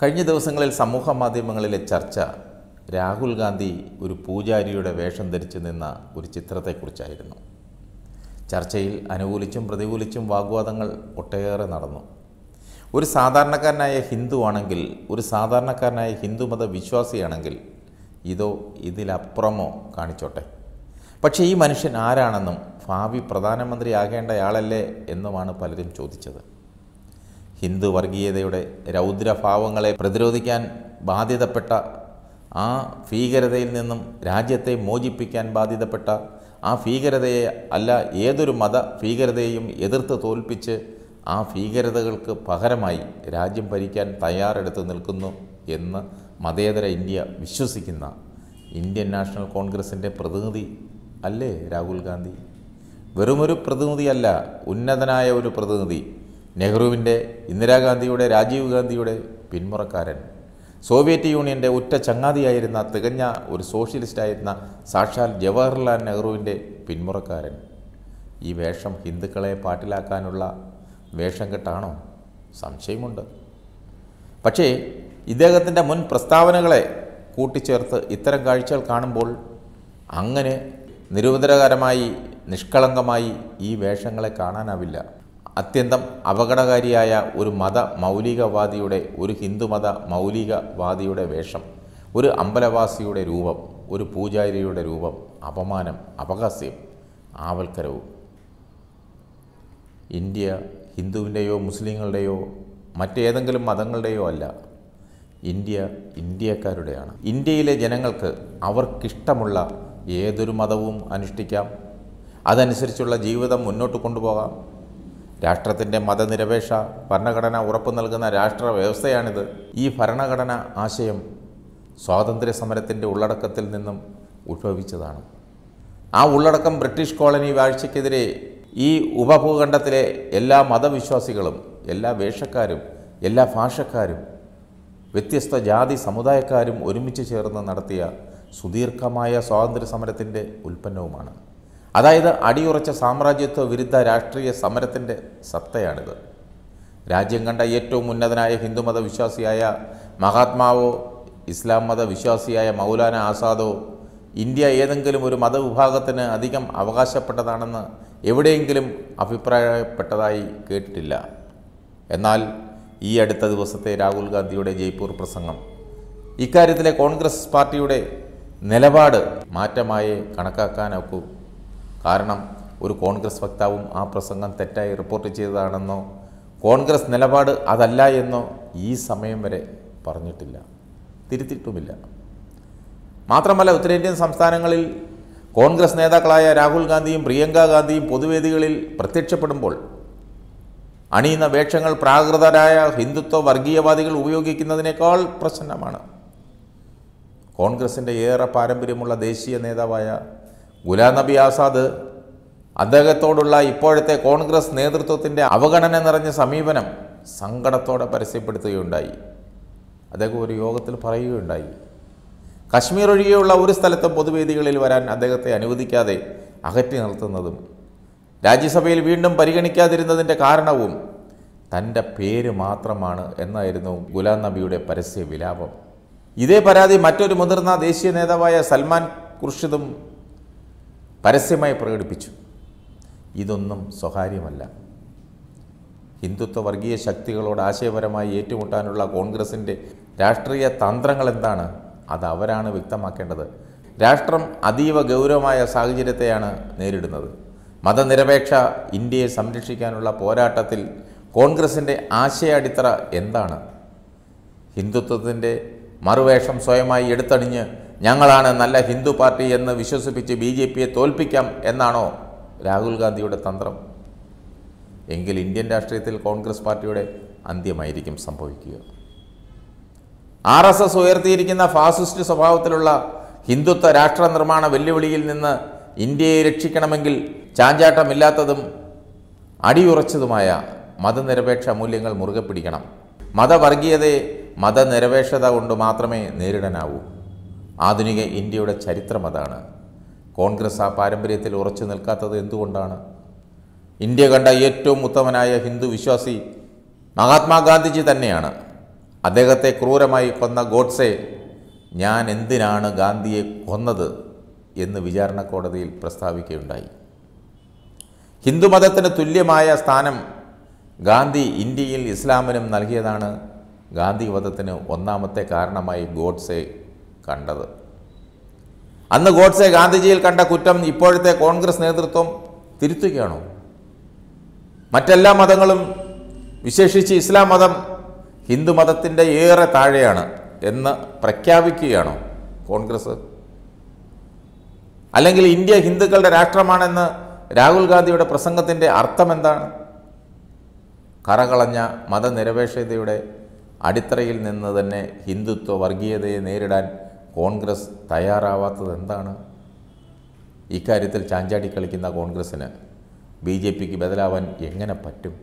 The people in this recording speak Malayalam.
കഴിഞ്ഞ ദിവസങ്ങളിൽ സമൂഹ മാധ്യമങ്ങളിലെ ചർച്ച രാഹുൽ ഗാന്ധി ഒരു പൂജാരിയുടെ വേഷം ധരിച്ചു നിന്ന ഒരു ചിത്രത്തെക്കുറിച്ചായിരുന്നു ചർച്ചയിൽ അനുകൂലിച്ചും പ്രതികൂലിച്ചും വാഗ്വാദങ്ങൾ ഒട്ടേറെ നടന്നു ഒരു സാധാരണക്കാരനായ ഹിന്ദു ആണെങ്കിൽ ഒരു സാധാരണക്കാരനായ ഹിന്ദുമത വിശ്വാസിയാണെങ്കിൽ ഇതോ ഇതിലപ്പുറമോ കാണിച്ചോട്ടെ പക്ഷേ ഈ മനുഷ്യൻ ആരാണെന്നും ഭാവി പ്രധാനമന്ത്രി ആകേണ്ടയാളല്ലേ എന്നുമാണ് പലരും ചോദിച്ചത് ഹിന്ദു വർഗീയതയുടെ രൗദ്രഭാവങ്ങളെ പ്രതിരോധിക്കാൻ ബാധ്യതപ്പെട്ട ആ ഭീകരതയിൽ നിന്നും രാജ്യത്തെ മോചിപ്പിക്കാൻ ബാധ്യതപ്പെട്ട ആ ഭീകരതയെ അല്ല ഏതൊരു മത ഭീകരതയെയും എതിർത്ത് തോൽപ്പിച്ച് ആ ഭീകരതകൾക്ക് പകരമായി രാജ്യം ഭരിക്കാൻ തയ്യാറെടുത്ത് നിൽക്കുന്നു എന്ന് മതേതര ഇന്ത്യ വിശ്വസിക്കുന്ന ഇന്ത്യൻ നാഷണൽ കോൺഗ്രസിൻ്റെ പ്രതിനിധി അല്ലേ രാഹുൽ ഗാന്ധി വെറുമൊരു പ്രതിനിധിയല്ല ഉന്നതനായ ഒരു പ്രതിനിധി നെഹ്റുവിൻ്റെ ഇന്ദിരാഗാന്ധിയുടെ രാജീവ് ഗാന്ധിയുടെ പിന്മുറക്കാരൻ സോവിയറ്റ് യൂണിയൻ്റെ ഉറ്റ ചങ്ങാതിയായിരുന്ന തികഞ്ഞ ഒരു സോഷ്യലിസ്റ്റായിരുന്ന സാക്ഷാൽ ജവഹർലാൽ നെഹ്റുവിൻ്റെ പിന്മുറക്കാരൻ ഈ വേഷം ഹിന്ദുക്കളെ പാട്ടിലാക്കാനുള്ള വേഷം കെട്ടാണോ സംശയമുണ്ട് പക്ഷേ ഇദ്ദേഹത്തിൻ്റെ മുൻ പ്രസ്താവനകളെ കൂട്ടിച്ചേർത്ത് ഇത്തരം കാഴ്ചകൾ കാണുമ്പോൾ അങ്ങനെ നിരുപദ്രകരമായി നിഷ്കളങ്കമായി ഈ വേഷങ്ങളെ കാണാനാവില്ല അത്യന്തം അപകടകാരിയായ ഒരു മത മൗലികവാദിയുടെ ഒരു ഹിന്ദുമത മൗലികവാദിയുടെ വേഷം ഒരു അമ്പലവാസിയുടെ രൂപം ഒരു പൂജാരിയുടെ രൂപം അപമാനം അപഹാസ്യം ആവൽക്കരവും ഇന്ത്യ ഹിന്ദുവിൻ്റെയോ മുസ്ലിങ്ങളുടെയോ മറ്റേതെങ്കിലും മതങ്ങളുടെയോ അല്ല ഇന്ത്യ ഇന്ത്യക്കാരുടെയാണ് ഇന്ത്യയിലെ ജനങ്ങൾക്ക് അവർക്കിഷ്ടമുള്ള ഏതൊരു മതവും അനുഷ്ഠിക്കാം അതനുസരിച്ചുള്ള ജീവിതം മുന്നോട്ട് കൊണ്ടുപോകാം രാഷ്ട്രത്തിൻ്റെ മതനിരപേക്ഷ ഭരണഘടന ഉറപ്പു നൽകുന്ന രാഷ്ട്ര വ്യവസ്ഥയാണിത് ഈ ഭരണഘടന ആശയം സ്വാതന്ത്ര്യ സമരത്തിൻ്റെ ഉള്ളടക്കത്തിൽ നിന്നും ഉത്ഭവിച്ചതാണ് ആ ഉള്ളടക്കം ബ്രിട്ടീഷ് കോളനി വാഴ്ചയ്ക്കെതിരെ ഈ ഉപഭൂഖണ്ഡത്തിലെ എല്ലാ മതവിശ്വാസികളും എല്ലാ വേഷക്കാരും എല്ലാ ഭാഷക്കാരും വ്യത്യസ്ത ജാതി സമുദായക്കാരും ഒരുമിച്ച് ചേർന്ന് നടത്തിയ സുദീർഘമായ സ്വാതന്ത്ര്യ സമരത്തിൻ്റെ ഉൽപ്പന്നവുമാണ് അതായത് അടിയുറച്ച സാമ്രാജ്യത്വ വിരുദ്ധ രാഷ്ട്രീയ സമരത്തിൻ്റെ സത്തയാണിത് രാജ്യം കണ്ട ഏറ്റവും ഉന്നതനായ ഹിന്ദുമത വിശ്വാസിയായ മഹാത്മാവോ ഇസ്ലാം മത വിശ്വാസിയായ മൗലാന ആസാദോ ഇന്ത്യ ഏതെങ്കിലും ഒരു മതവിഭാഗത്തിന് അധികം അവകാശപ്പെട്ടതാണെന്ന് എവിടെയെങ്കിലും അഭിപ്രായപ്പെട്ടതായി കേട്ടിട്ടില്ല എന്നാൽ ഈ അടുത്ത ദിവസത്തെ രാഹുൽ ഗാന്ധിയുടെ ജയ്പൂർ പ്രസംഗം ഇക്കാര്യത്തിലെ കോൺഗ്രസ് പാർട്ടിയുടെ നിലപാട് മാറ്റമായി കണക്കാക്കാനൊക്കും കാരണം ഒരു കോൺഗ്രസ് വക്താവും ആ പ്രസംഗം തെറ്റായി റിപ്പോർട്ട് ചെയ്തതാണെന്നോ കോൺഗ്രസ് നിലപാട് അതല്ല എന്നോ ഈ സമയം വരെ പറഞ്ഞിട്ടില്ല തിരുത്തിയിട്ടുമില്ല മാത്രമല്ല ഉത്തരേന്ത്യൻ സംസ്ഥാനങ്ങളിൽ കോൺഗ്രസ് നേതാക്കളായ രാഹുൽ ഗാന്ധിയും പ്രിയങ്ക ഗാന്ധിയും പൊതുവേദികളിൽ പ്രത്യക്ഷപ്പെടുമ്പോൾ അണിയുന്ന വേഷങ്ങൾ പ്രാകൃതരായ ഹിന്ദുത്വ വർഗീയവാദികൾ ഉപയോഗിക്കുന്നതിനേക്കാൾ പ്രശ്നമാണ് കോൺഗ്രസിൻ്റെ ഏറെ പാരമ്പര്യമുള്ള ദേശീയ നേതാവായ ഗുലാം നബി ആസാദ് അദ്ദേഹത്തോടുള്ള ഇപ്പോഴത്തെ കോൺഗ്രസ് നേതൃത്വത്തിൻ്റെ അവഗണന നിറഞ്ഞ സമീപനം സങ്കടത്തോടെ പരസ്യപ്പെടുത്തുകയുണ്ടായി അദ്ദേഹം ഒരു യോഗത്തിൽ പറയുകയുണ്ടായി കശ്മീർ ഒഴികെയുള്ള ഒരു സ്ഥലത്തും പൊതുവേദികളിൽ വരാൻ അദ്ദേഹത്തെ അനുവദിക്കാതെ അകറ്റി നിർത്തുന്നതും രാജ്യസഭയിൽ വീണ്ടും പരിഗണിക്കാതിരുന്നതിൻ്റെ കാരണവും തൻ്റെ പേര് മാത്രമാണ് എന്നായിരുന്നു ഗുലാം നബിയുടെ പരസ്യ വിലാപം ഇതേ പരാതി മറ്റൊരു മുതിർന്ന ദേശീയ നേതാവായ സൽമാൻ കുർഷിദും പരസ്യമായി പ്രകടിപ്പിച്ചു ഇതൊന്നും സ്വകാര്യമല്ല ഹിന്ദുത്വ വർഗീയ ശക്തികളോട് ആശയപരമായി ഏറ്റുമുട്ടാനുള്ള കോൺഗ്രസിൻ്റെ രാഷ്ട്രീയ തന്ത്രങ്ങൾ എന്താണ് അത് അവരാണ് വ്യക്തമാക്കേണ്ടത് രാഷ്ട്രം അതീവ ഗൗരവമായ സാഹചര്യത്തെയാണ് നേരിടുന്നത് മതനിരപേക്ഷ ഇന്ത്യയെ സംരക്ഷിക്കാനുള്ള പോരാട്ടത്തിൽ കോൺഗ്രസിൻ്റെ ആശയടിത്തറ എന്താണ് ഹിന്ദുത്വത്തിൻ്റെ മറുവേഷം സ്വയമായി എടുത്തണിഞ്ഞ് ഞങ്ങളാണ് നല്ല ഹിന്ദു പാർട്ടി എന്ന് വിശ്വസിപ്പിച്ച് ബി ജെ പിയെ തോൽപ്പിക്കാം എന്നാണോ രാഹുൽ ഗാന്ധിയുടെ തന്ത്രം എങ്കിൽ ഇന്ത്യൻ രാഷ്ട്രീയത്തിൽ കോൺഗ്രസ് പാർട്ടിയുടെ അന്ത്യമായിരിക്കും സംഭവിക്കുക ആർ എസ് എസ് ഉയർത്തിയിരിക്കുന്ന ഫാസിസ്റ്റ് സ്വഭാവത്തിലുള്ള ഹിന്ദുത്വ രാഷ്ട്ര നിർമ്മാണ വെല്ലുവിളിയിൽ നിന്ന് ഇന്ത്യയെ രക്ഷിക്കണമെങ്കിൽ ചാഞ്ചാട്ടമില്ലാത്തതും അടിയുറച്ചതുമായ മതനിരപേക്ഷ മൂല്യങ്ങൾ മുറുകെ പിടിക്കണം മതവർഗീയതയെ മതനിരപേക്ഷത കൊണ്ട് മാത്രമേ നേരിടാനാവൂ ആധുനിക ഇന്ത്യയുടെ ചരിത്രം അതാണ് കോൺഗ്രസ് ആ പാരമ്പര്യത്തിൽ ഉറച്ചു നിൽക്കാത്തത് എന്തുകൊണ്ടാണ് ഇന്ത്യ കണ്ട ഏറ്റവും ഉത്തമനായ ഹിന്ദു വിശ്വാസി മഹാത്മാഗാന്ധിജി തന്നെയാണ് അദ്ദേഹത്തെ ക്രൂരമായി കൊന്ന ഗോഡ്സെ ഞാൻ എന്തിനാണ് ഗാന്ധിയെ കൊന്നത് എന്ന് വിചാരണ കോടതിയിൽ പ്രസ്താവിക്കുകയുണ്ടായി ഹിന്ദുമതത്തിന് തുല്യമായ സ്ഥാനം ഗാന്ധി ഇന്ത്യയിൽ ഇസ്ലാമിനും നൽകിയതാണ് ഗാന്ധി വധത്തിന് ഒന്നാമത്തെ കാരണമായി ഗോഡ്സെ കണ്ടത് അന്ന് ഗോഡ്സെ ഗാന്ധിജിയിൽ കണ്ട കുറ്റം ഇപ്പോഴത്തെ കോൺഗ്രസ് നേതൃത്വം തിരുത്തുകയാണോ മറ്റെല്ലാ മതങ്ങളും വിശേഷിച്ച് ഇസ്ലാം മതം ഹിന്ദു മതത്തിൻ്റെ ഏറെ താഴെയാണ് എന്ന് പ്രഖ്യാപിക്കുകയാണോ കോൺഗ്രസ് അല്ലെങ്കിൽ ഇന്ത്യ ഹിന്ദുക്കളുടെ രാഷ്ട്രമാണെന്ന് രാഹുൽ ഗാന്ധിയുടെ പ്രസംഗത്തിൻ്റെ അർത്ഥം എന്താണ് കറകളഞ്ഞ മതനിരപേക്ഷതയുടെ അടിത്തറയിൽ നിന്ന് തന്നെ ഹിന്ദുത്വ വർഗീയതയെ നേരിടാൻ കോൺഗ്രസ് തയ്യാറാവാത്തത് എന്താണ് ഇക്കാര്യത്തിൽ ചാഞ്ചാടി കളിക്കുന്ന കോൺഗ്രസ്സിന് ബി ജെ പിക്ക് ബദലാവാൻ എങ്ങനെ പറ്റും